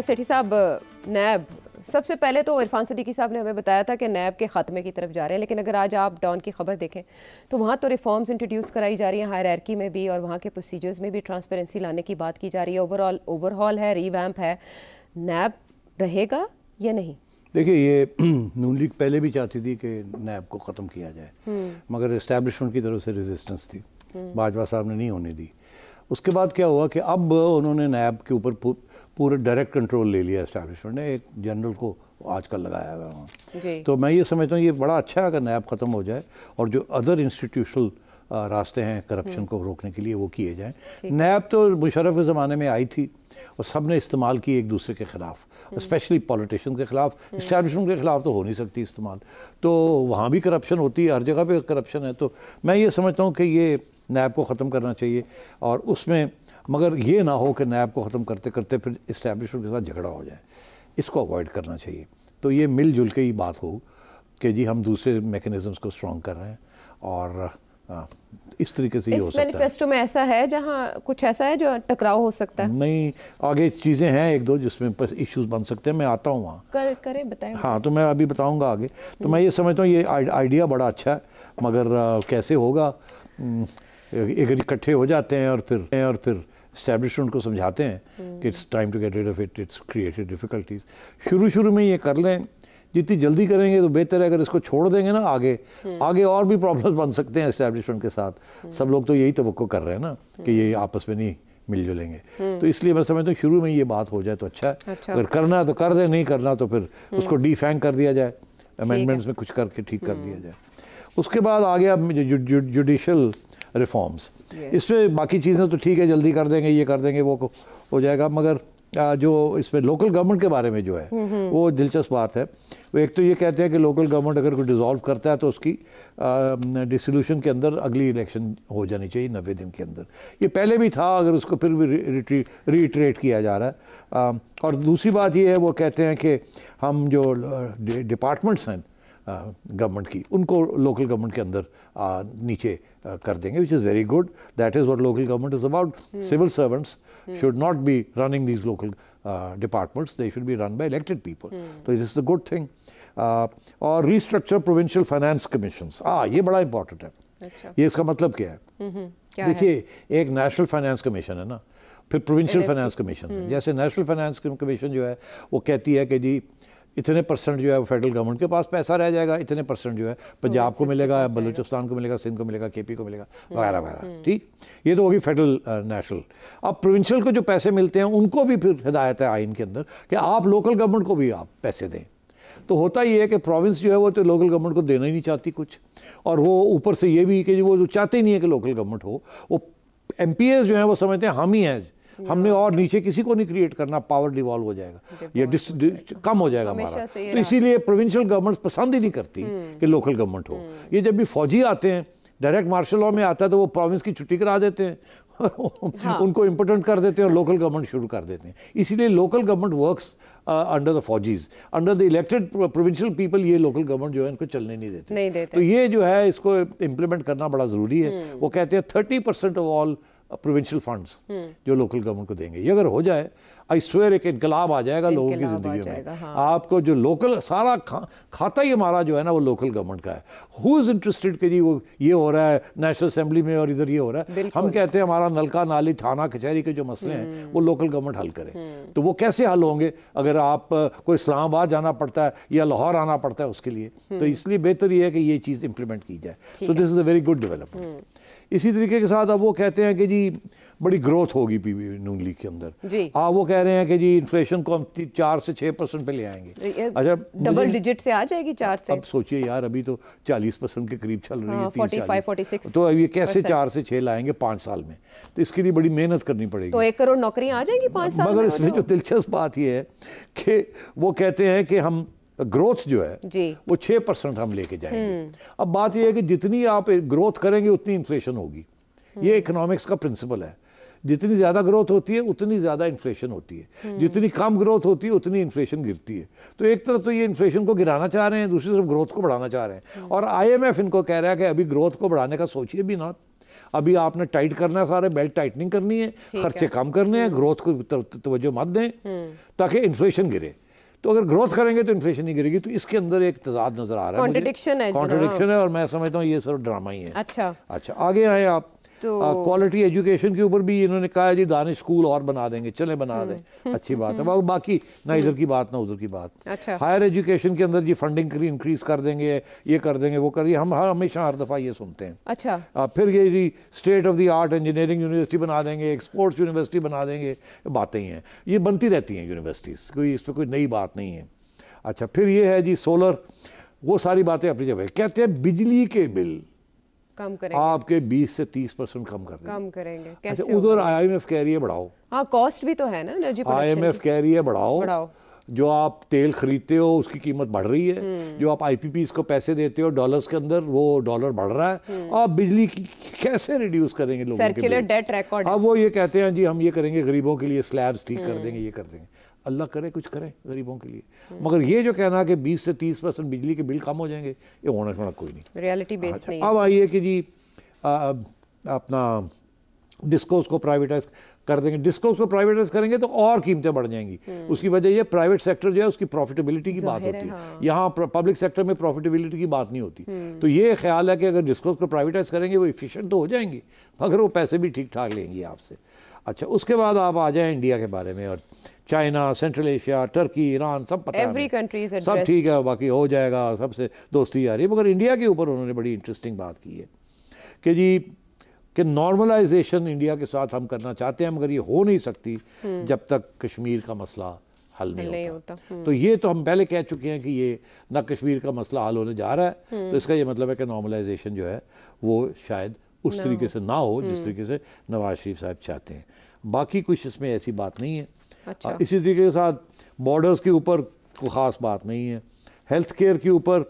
सेठी साहब नैब सबसे पहले तो इरफान सदीकी साहब ने हमें बताया था कि नैब के ख़त्मे की तरफ जा रहे हैं लेकिन अगर आज आप डॉन की खबर देखें तो वहाँ तो रिफॉर्म्स इंट्रोड्यूस कराई जा रही हैं हायरकी में भी और वहाँ के प्रोसीजर्स में भी ट्रांसपेरेंसी लाने की बात की जा रही है ओवरऑल ओवरहॉल है रीवैम्प है नैब रहेगा या नहीं देखिए ये नून लीग पहले भी चाहती थी कि नैब को ख़त्म किया जाए हम्म। मगर इस्टेब्लिशमेंट की तरफ से रेजिस्टेंस थी भाजपा हम्म। साहब ने नहीं होने दी उसके बाद क्या हुआ कि अब उन्होंने नैब के ऊपर पूरे डायरेक्ट कंट्रोल ले लिया इस्टेब्लिशमेंट ने एक जनरल को आजकल लगाया हुआ वहाँ तो मैं ये समझता हूँ ये बड़ा अच्छा है अगर नैब ख़त्म हो जाए और जो अदर इंस्टीट्यूशनल रास्ते हैं करप्शन हम्म। को रोकने के लिए वो किए जाएँ नैब तो मुशरफ के ज़माने में आई थी और सब ने इस्तेमाल की एक दूसरे के ख़िलाफ़ स्पेशली पॉलिटिशन के ख़िलाफ़ इस्टेब्लिशमेंट हम्म। के ख़िलाफ़ तो हो नहीं सकती इस्तेमाल तो वहाँ भी करप्शन होती है हर जगह पे करप्शन है तो मैं ये समझता हूँ कि ये नैब को ख़त्म करना चाहिए और उसमें मगर ये ना हो कि नैब को ख़त्म करते करते फिर इस्टेबलिशमेंट के साथ झगड़ा हो जाए इसको अवॉइड करना चाहिए तो ये मिलजुल के ही बात हो कि जी हम दूसरे मेकनिज़म्स को स्ट्रॉन्ग कर रहे हैं और आ, इस तरीके से ये हो सकता है मैनिफेस्टो में ऐसा है जहाँ कुछ ऐसा है जो टकराव हो सकता है नहीं आगे चीज़ें हैं एक दो जिसमें पर इश्यूज बन सकते हैं मैं आता हूँ वहाँ कर, करें बताएं हाँ तो मैं अभी बताऊँगा आगे तो मैं ये समझता हूँ ये आइडिया बड़ा अच्छा है मगर आ, कैसे होगा न, अगर इकट्ठे हो जाते हैं और फिर और फिर स्टैब्लिशमेंट को समझाते हैं कि it's time to get rid of it it's created difficulties शुरू शुरू में ये कर लें जितनी जल्दी करेंगे तो बेहतर है अगर इसको छोड़ देंगे ना आगे हम्म। आगे और भी प्रॉब्लम्स बन सकते हैं इस्टेब्लिशमेंट के साथ हम्म। सब लोग तो यही तो कर रहे हैं ना कि ये हम्म। आपस में नहीं मिलजुलेंगे तो इसलिए मैं समझता हूँ शुरू में ये बात हो जाए तो अच्छा है अच्छा। अगर करना है तो कर दे नहीं करना तो फिर उसको डिफेंग कर दिया जाए अमेंडमेंट्स में कुछ करके ठीक कर दिया जाए उसके बाद आ गया जुडिशल रिफॉर्म्स इसमें बाकी चीज़ें तो ठीक है जल्दी कर देंगे ये कर देंगे वो हो जाएगा मगर जो इसमें लोकल गवर्नमेंट के बारे में जो है हम्म, हम्म। वो दिलचस्प बात है वो एक तो ये कहते हैं कि लोकल गवर्नमेंट अगर कोई डिसॉल्व करता है तो उसकी डिसोल्यूशन के अंदर अगली इलेक्शन हो जानी चाहिए नब्बे दिन के अंदर ये पहले भी था अगर उसको फिर भी रिट्रेट किया जा रहा है आ, और दूसरी बात ये है वो कहते हैं कि हम जो डिपार्टमेंट्स हैं गवर्नमेंट की उनको लोकल गवर्नमेंट के अंदर आ, नीचे आ, कर देंगे which is very good that is what local government is about civil servants should not be running these local departments they should be run by elected people तो it is the good thing और restructure provincial finance commission हाँ ये बड़ा important है अच्छा। ये इसका मतलब क्या है हम्म, देखिए एक नेशनल फाइनेंस कमीशन है ना फिर प्रोविंशियल फाइनेंस कमीशन जैसे नेशनल फाइनेंस कमीशन जो है वो कहती है कि जी इतने परसेंट जो है वो फेडरल गवर्नमेंट के पास पैसा रह जाएगा इतने परसेंट जो है पंजाब हाँ, को मिलेगा बलूचिस्तान को मिलेगा सिंध को मिलेगा केपी को मिलेगा हम्म, वगैरह वगैरह हम्म। ठीक ये तो होगी फेडरल नेशनल अब प्रोविंशियल को जो पैसे मिलते हैं उनको भी फिर हिदायत है आइन के अंदर कि आप लोकल गवर्नमेंट को भी आप पैसे दें तो होता ये है कि प्रोविंस जो है वो तो लोकल गवर्नमेंट को देना ही नहीं चाहती कुछ और वो ऊपर से ये भी कि वो जो तो चाहते ही नहीं है कि लोकल गवर्नमेंट हो वो एम जो हैं वो समझते हैं हम ही हैं हमने और नीचे किसी को नहीं क्रिएट करना पावर डिवॉल्व हो जाएगा या कम हो जाएगा हमारा तो इसीलिए प्रोविंशियल गवर्नमेंट पसंद ही नहीं करती हम्म। कि लोकल गवर्नमेंट हो हम्म। ये जब भी फौजी आते हैं डायरेक्ट मार्शल लॉ में आता है तो वो प्रोविंस की छुट्टी करा देते हैं हाँ। उनको इम्पोर्टेंट कर देते हैं और लोकल गवर्नमेंट शुरू कर देते हैं इसीलिए local government works under the फौजीज under the elected provincial people ये लोकल गवर्नमेंट जो है इनको चलने नहीं देते नहीं देते तो ये जो है इसको इम्प्लीमेंट करना बड़ा ज़रूरी है हम्म। वो कहते हैं thirty percent of all provincial uh, funds जो लोकल गवर्नमेंट को देंगे ये अगर हो जाए आई स्वेयर एक इनकलाब आ जाएगा लोगों की ज़िंदगी में हाँ। आपको जो लोकल सारा खा, खाता ही हमारा जो है ना वो लोकल गवर्नमेंट का है हु इज़ इंटरेस्टेड कि जी वो ये हो रहा है नेशनल असेंबली में और इधर ये हो रहा है हम कहते हैं हमारा नलका नाली थाना कचहरी के जो मसले हैं हम्म। वो लोकल गवर्नमेंट हल करे हम्म। तो वो कैसे हल होंगे अगर आप uh, को इस्लामाबाद जाना पड़ता है या लाहौर आना पड़ता है उसके लिए तो हम्म। इसलिए बेहतर ये है कि ये चीज़ इम्प्लीमेंट की जाए तो this is a very good development इसी तरीके के साथ अब वो कहते हैं कि जी बड़ी ग्रोथ होगी पी नून लीग के अंदर आप हाँ, वो कह रहे हैं कि जी इन्फ्लेशन को हम चार से छः परसेंट पे ले आएंगे अच्छा डबल डिजिट से आ जाएगी चार से अब सोचिए यार अभी तो चालीस परसेंट के करीब चल रही है हाँ, तो अब ये कैसे चार से छः लाएंगे पाँच साल में तो इसके लिए बड़ी मेहनत करनी पड़ेगी तो एक करोड़ नौकरियाँ आ जाएंगी पाँच साल मगर इसमें जो दिलचस्प बात यह है कि वो कहते हैं कि हम ग्रोथ जो है वो छः परसेंट हम लेके जाएंगे हम्म। अब बात यह है कि जितनी आप ग्रोथ करेंगे उतनी इन्फ्लेशन होगी हम्म। ये इकोनॉमिक्स का प्रिंसिपल है जितनी ज़्यादा ग्रोथ होती है उतनी ज़्यादा इन्फ्लेशन होती है हम्म। जितनी कम ग्रोथ होती है उतनी इन्फ्लेशन गिरती है तो एक तरफ तो ये इन्फ्लेशन को गिराना चाह रहे हैं दूसरी तरफ ग्रोथ को बढ़ाना चाह रहे हैं और आईएमएफ इनको कह रहा है कि अभी ग्रोथ को बढ़ाने का सोचिए भी ना अभी आपने टाइट करना है सारे बेल्ट टाइटनिंग करनी है खर्चे कम करने हैं ग्रोथ को तवज्जो मत दें ताकि इन्फ्लेशन गिरे तो अगर ग्रोथ करेंगे तो इन्फ्लेशन नहीं गिरेगी तो इसके अंदर एक तजाद नजर आ रहा है कॉन्ट्रडिक्शन है है और मैं समझता हूँ ये सर ड्रामा ही है अच्छा अच्छा आगे आए आप क्वालिटी तो एजुकेशन के ऊपर भी इन्होंने कहा है जी दानिश स्कूल और बना देंगे चले बना हम्म। दें अच्छी बात है बाकी ना इधर की बात ना उधर की बात हायर अच्छा। एजुकेशन के अंदर जी फंडिंग इंक्रीज कर देंगे ये कर देंगे वो करिए हम हर हमेशा हर दफ़ा ये सुनते हैं अच्छा फिर ये जी state of the art engineering university बना देंगे एक्सपोर्ट्स स्पोर्ट्स यूनिवर्सिटी बना देंगे बातें ही हैं ये बनती रहती हैं यूनिवर्सिटीज़ कोई इस पर कोई नई बात नहीं है अच्छा फिर ये है जी सोलर वो सारी बातें अपनी जगह कहते हैं बिजली के बिल कम करेंगे आपके 20 से 30 परसेंट कम कर कम करेंगे अच्छा, कैसे उधर आईएमएफ कह रही है बढ़ाओ हाँ कॉस्ट भी तो है ना एनर्जी आईएमएफ कह रही है बढ़ाओ बढ़ाओ जो आप तेल खरीदते हो उसकी कीमत बढ़ रही है हम्म। जो आप आईपीपीस को पैसे देते हो डॉलर्स के अंदर वो डॉलर बढ़ रहा है हम्म। आप बिजली की कैसे रिड्यूस करेंगे लोगों के डेट रिकॉर्ड अब वो ये कहते हैं हाँ जी हम ये करेंगे गरीबों के लिए स्लैब्स ठीक कर हम्म। देंगे ये कर देंगे अल्लाह करे कुछ करे गरीबों के लिए मगर ये जो कहना कि 20 से 30 परसेंट बिजली के बिल कम हो जाएंगे ये होना छोड़ा कोई नहीं रियलिटी बेस्ड अच्छा, नहीं अब आइए कि जी आ, अपना डिस्कोस को प्राइवेटाइज कर देंगे डिस्कोस को प्राइवेटाइज करेंगे तो और कीमतें बढ़ जाएंगी हम्म। उसकी वजह यह प्राइवेट सेक्टर जो है उसकी प्रॉफिटेबिलिटी की बात होती है हाँ। यहाँ पब्लिक सेक्टर में प्रॉफिटेबिलिटी की बात नहीं होती हम्म। तो ये ख्याल है कि अगर डिस्कोस को प्राइवेटाइज करेंगे वो इफिशियंट तो हो जाएंगे मगर वो पैसे भी ठीक ठाक लेंगे आपसे अच्छा उसके बाद आप आ जाए इंडिया के बारे में और China central Asia Turkey Iran सब पता एवरी सब ठीक है बाकी हो जाएगा सबसे दोस्ती आ रही है मगर इंडिया के ऊपर उन्होंने बड़ी इंटरेस्टिंग बात की है कि जी कि नॉर्मलाइजेशन इंडिया के साथ हम करना चाहते हैं मगर ये हो नहीं सकती हम्म। जब तक कश्मीर का मसला हल नहीं, नहीं होता, होता। हम्म। तो ये तो हम पहले कह चुके हैं कि ये ना कश्मीर का मसला हल होने जा रहा है तो हम्म। इसका ये मतलब है कि नॉर्मलाइजेशन जो है वो शायद उस तरीके से ना हो जिस तरीके से नवाज शरीफ साहब चाहते हैं बाकी कुछ इसमें ऐसी बात नहीं है अच्छा। इसी तरीके के साथ बॉर्डर्स के ऊपर कोई ख़ास बात नहीं है हेल्थ केयर के ऊपर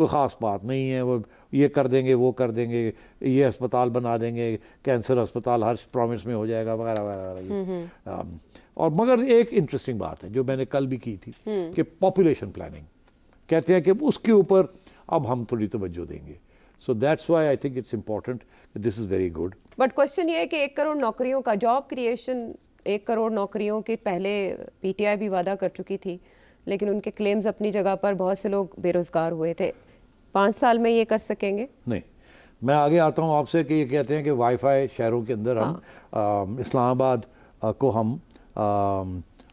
कोई ख़ास बात नहीं है वो ये कर देंगे वो कर देंगे ये अस्पताल बना देंगे कैंसर अस्पताल हर प्रोविंस में हो जाएगा वगैरह वगैरह हम्म, हम्म। और मगर एक इंटरेस्टिंग बात है जो मैंने कल भी की थी हम्म। कि पॉपुलेशन प्लानिंग कहते हैं कि उसके ऊपर अब हम थोड़ी तोज्जो देंगे so that's why I think it's important this is very good but question ये है कि एक करोड़ नौकरियों का जॉब क्रिएशन एक करोड़ नौकरियों के पहले पीटीआई भी वादा कर चुकी थी लेकिन उनके क्लेम्स अपनी जगह पर बहुत से लोग बेरोज़गार हुए थे पाँच साल में ये कर सकेंगे नहीं मैं आगे आता हूँ आपसे कि ये कहते हैं कि वाईफाई शहरों के अंदर हम हाँ। इस्लामाबाद को हम आ,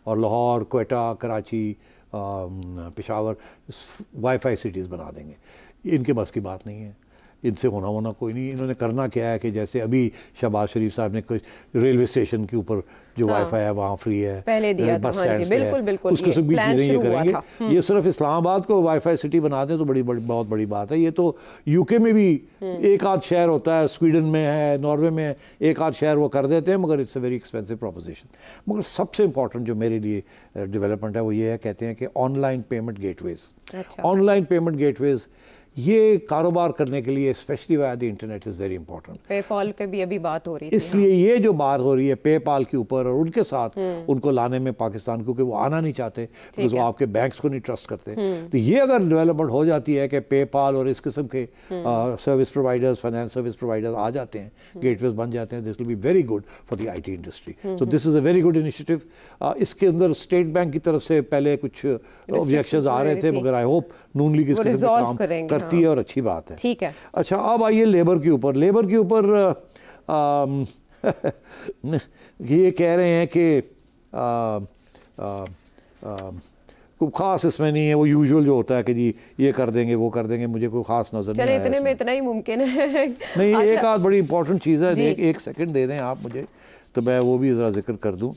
और लाहौर कोयटा कराची पेशावर वाईफाई सिटीज़ बना देंगे इनके बस की बात नहीं है इनसे होना होना कोई नहीं इन्होंने करना क्या है कि जैसे अभी शहबाज शरीफ साहब ने कुछ रेलवे स्टेशन के ऊपर जो हाँ। वाईफाई है वहाँ फ्री है पहले दिया बस स्टैंड हाँ बिल्कुल, बिल्कुल उसके सब बीच चीज़ें ये करेंगे हम्म। ये सिर्फ इस्लामाबाद को वाईफाई सिटी बना दें तो बड़ी बड़ी बहुत बड़ी बात है ये तो यूके में भी हम्म। एक आध शहर होता है स्वीडन में है नॉर्वे में एक आध शहर वो कर देते हैं मगर it's a very expensive proposition मगर सबसे इंपॉर्टेंट जो मेरे लिए डेवलपमेंट uh, है वो ये है कहते हैं कि online payment gate online payment gate ये कारोबार करने के लिए specially via the internet is very important PayPal के भी अभी बात हो रही है इसलिए हाँ। ये जो बात हो रही है पॉल के ऊपर और उनके साथ हम्म। उनको लाने में पाकिस्तान क्योंकि वो आना नहीं चाहते बिकॉज वो आपके बैंक्स को नहीं ट्रस्ट करते हम्म। तो ये अगर डेवलपमेंट हो जाती है कि पॉल और इस किस्म के service providers finance service providers आ जाते हैं गेटवेज हम्म। बन जाते हैं this will be very good for the IT industry so this is a very good initiative इसके अंदर स्टेट बैंक की तरफ से पहले कुछ ऑब्जेक्शन आ रहे थे मगर आई होप नून लीग इसके काम कर सकती है और अच्छी बात है ठीक है अच्छा अब आइए लेबर के ऊपर लेबर के ऊपर ये कह रहे हैं कि कोई खास इसमें नहीं है वो यूजुअल जो होता है कि जी ये कर देंगे वो कर देंगे मुझे कोई खास नजर नहीं इतने में इतना ही मुमकिन है नहीं एक आध बड़ी इंपॉर्टेंट चीज़ है एक, एक सेकंड दे दें आप मुझे तो मैं वो भी ज़रा जिक्र कर दूँ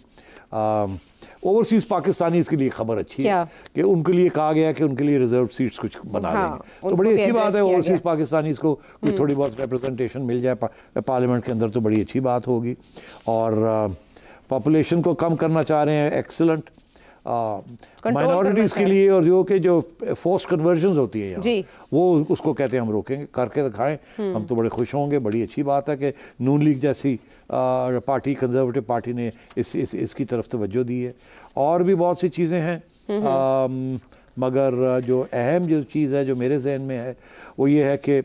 ओवरसीज़ पाकिस्तानीज के लिए खबर अच्छी है कि उनके लिए कहा गया कि उनके लिए रिजर्व सीट्स कुछ बना हाँ, देंगे तो बड़ी अच्छी बात है ओवरसीज़ पाकिस्तानीज को कुछ हम्म। थोड़ी बहुत रिप्रेजेंटेशन मिल जाए पा, पार्लियामेंट के अंदर तो बड़ी अच्छी बात होगी और पॉपुलेशन को कम करना चाह रहे हैं एक्सलेंट माइनॉरिटीज़ के लिए और जो कि जो फोर्स कन्वर्जन होती है यहाँ वो उसको कहते हैं हम रोकेंगे करके दिखाएं हम्म। हम तो बड़े खुश होंगे बड़ी अच्छी बात है कि नून लीग जैसी पार्टी कंजर्वेटिव पार्टी ने इस, इस इसकी तरफ तवज्जो दी है और भी बहुत सी चीज़ें हैं मगर जो अहम जो चीज़ है जो मेरे जहन में है वो ये है कि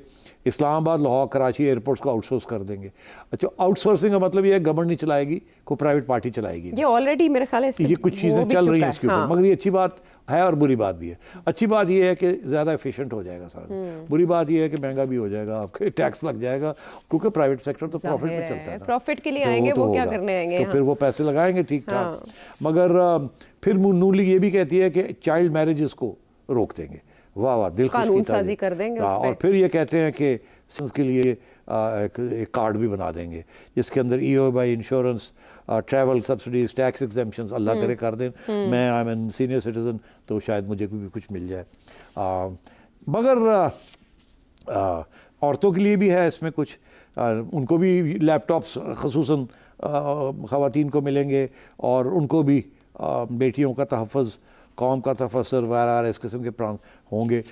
इस्लामाबाद लाहौर कराची एयरपोर्ट्स को आउटसोर्स कर देंगे अच्छा आउटसोर्सिंग का मतलब ये है गवर्नमेंट नहीं चलाएगी को प्राइवेट पार्टी चलाएगी ये ऑलरेडी मेरे ख्याल है ये कुछ चीज़ें चल रही हैं इसके ऊपर हाँ। मगर ये अच्छी बात है और बुरी बात भी है अच्छी बात यह है कि ज़्यादा एफिशिएंट हो जाएगा सारा हम्म। बुरी बात यह है कि महंगा भी हो जाएगा आपके टैक्स लग जाएगा क्योंकि प्राइवेट सेक्टर तो प्रॉफिट में चलता है प्रॉफिट के लिए तो आएंगे तो वो क्या करने आएंगे तो हाँ। फिर वो पैसे लगाएंगे ठीक ठाक हाँ। मगर फिर नूली लीग ये भी कहती है कि चाइल्ड मैरिज को रोक देंगे वाह वाह दिल कानून साजी कर देंगे आ, हाँ, और फिर ये कहते हैं कि के लिए आ, एक, एक कार्ड भी बना देंगे जिसके अंदर E O B I insurance travel subsidies tax exemption अल्लाह हम्म। करे कर दें हम्म। मैं आई एन सीनियर सिटीज़न तो शायद मुझे भी कुछ मिल जाए मगर औरतों के लिए भी है इसमें कुछ आ, उनको भी लैपटॉप्स खसूस ख़वान को मिलेंगे और उनको भी आ, बेटियों का तहफ़ कौम का तफसर वगैरह इस किस्म के होंगे